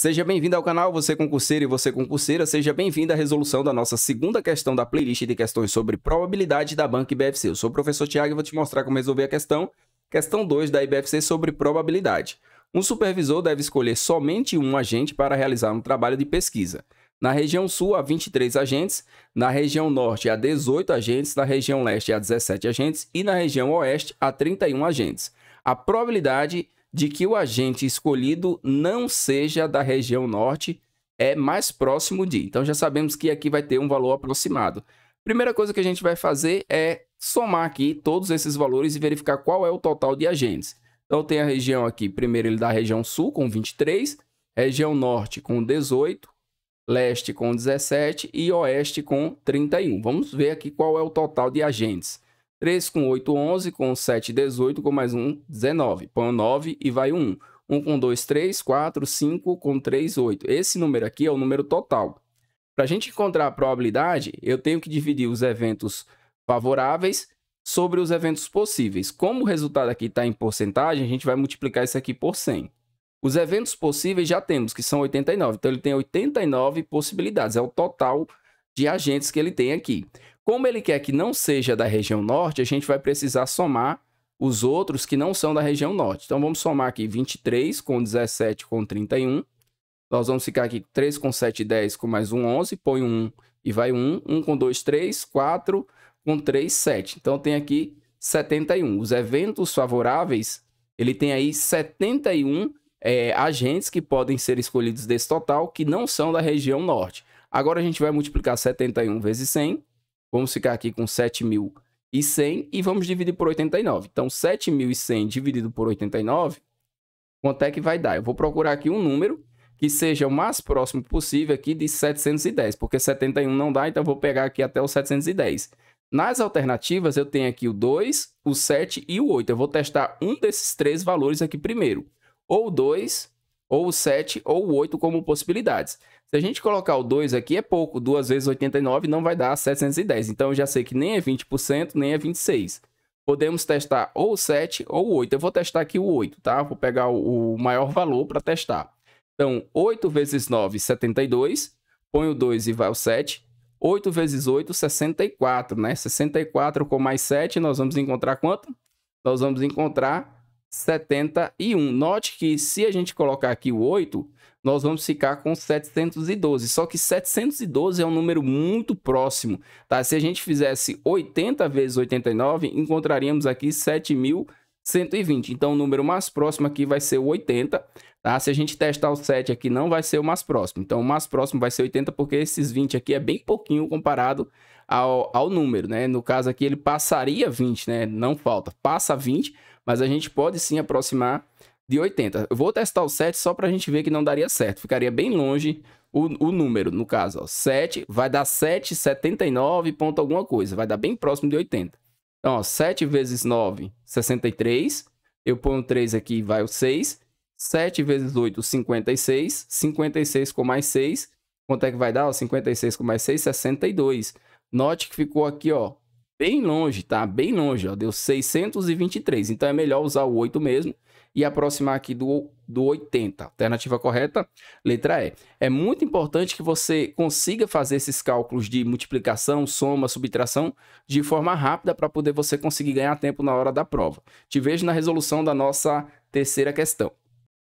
Seja bem-vindo ao canal, você concurseiro e você concurseira, seja bem-vindo à resolução da nossa segunda questão da playlist de questões sobre probabilidade da banca IBFC. Eu sou o professor Tiago e vou te mostrar como resolver a questão. Questão 2 da IBFC sobre probabilidade. Um supervisor deve escolher somente um agente para realizar um trabalho de pesquisa. Na região sul, há 23 agentes, na região norte, há 18 agentes, na região leste, há 17 agentes e na região oeste, há 31 agentes. A probabilidade de que o agente escolhido não seja da região norte, é mais próximo de. Então já sabemos que aqui vai ter um valor aproximado. Primeira coisa que a gente vai fazer é somar aqui todos esses valores e verificar qual é o total de agentes. Então tem a região aqui, primeiro ele dá a região sul com 23, região norte com 18, leste com 17 e oeste com 31. Vamos ver aqui qual é o total de agentes. 3 com 8, 11, com 7, 18, com mais 1, 19. Põe 9 e vai 1. 1 com 2, 3, 4, 5, com 3, 8. Esse número aqui é o número total. Para a gente encontrar a probabilidade, eu tenho que dividir os eventos favoráveis sobre os eventos possíveis. Como o resultado aqui está em porcentagem, a gente vai multiplicar isso aqui por 100. Os eventos possíveis já temos, que são 89. Então, ele tem 89 possibilidades. É o total de agentes que ele tem aqui. Como ele quer que não seja da região norte, a gente vai precisar somar os outros que não são da região norte. Então vamos somar aqui 23 com 17 com 31. Nós vamos ficar aqui 3 com 7, 10 com mais um 11. Põe um e vai um 1 com 2, 3. 4 com 3, 7. Então tem aqui 71. Os eventos favoráveis, ele tem aí 71 é, agentes que podem ser escolhidos desse total que não são da região norte. Agora a gente vai multiplicar 71 vezes 100 Vamos ficar aqui com 7.100 e vamos dividir por 89. Então, 7.100 dividido por 89, quanto é que vai dar? Eu vou procurar aqui um número que seja o mais próximo possível aqui de 710, porque 71 não dá, então eu vou pegar aqui até o 710. Nas alternativas, eu tenho aqui o 2, o 7 e o 8. Eu vou testar um desses três valores aqui primeiro. Ou 2, ou o 7 ou o 8 como possibilidades. Se a gente colocar o 2 aqui, é pouco. 2 vezes 89 não vai dar 710. Então, eu já sei que nem é 20%, nem é 26%. Podemos testar ou o 7 ou o 8. Eu vou testar aqui o 8, tá? Vou pegar o maior valor para testar. Então, 8 vezes 9, 72. Põe o 2 e vai o 7. 8 vezes 8, 64, né? 64 com mais 7, nós vamos encontrar quanto? Nós vamos encontrar 71. Note que se a gente colocar aqui o 8, nós vamos ficar com 712. Só que 712 é um número muito próximo, tá? Se a gente fizesse 80 vezes 89, encontraríamos aqui 7120. Então, o número mais próximo aqui vai ser o 80, tá? Se a gente testar o 7 aqui, não vai ser o mais próximo. Então, o mais próximo vai ser 80, porque esses 20 aqui é bem pouquinho comparado ao, ao número, né? No caso aqui, ele passaria 20, né? Não falta. Passa 20, mas a gente pode sim aproximar de 80. Eu vou testar o 7 só para a gente ver que não daria certo. Ficaria bem longe o, o número, no caso. Ó, 7 vai dar 7,79 ponto alguma coisa. Vai dar bem próximo de 80. Então, ó, 7 vezes 9, 63. Eu ponho 3 aqui, vai o 6. 7 vezes 8, 56. 56 com mais 6. Quanto é que vai dar? Ó, 56 com mais 6, 62. Note que ficou aqui, ó, bem longe, tá? Bem longe, ó, deu 623. Então é melhor usar o 8 mesmo e aproximar aqui do, do 80. Alternativa correta, letra E. É muito importante que você consiga fazer esses cálculos de multiplicação, soma, subtração de forma rápida para poder você conseguir ganhar tempo na hora da prova. Te vejo na resolução da nossa terceira questão.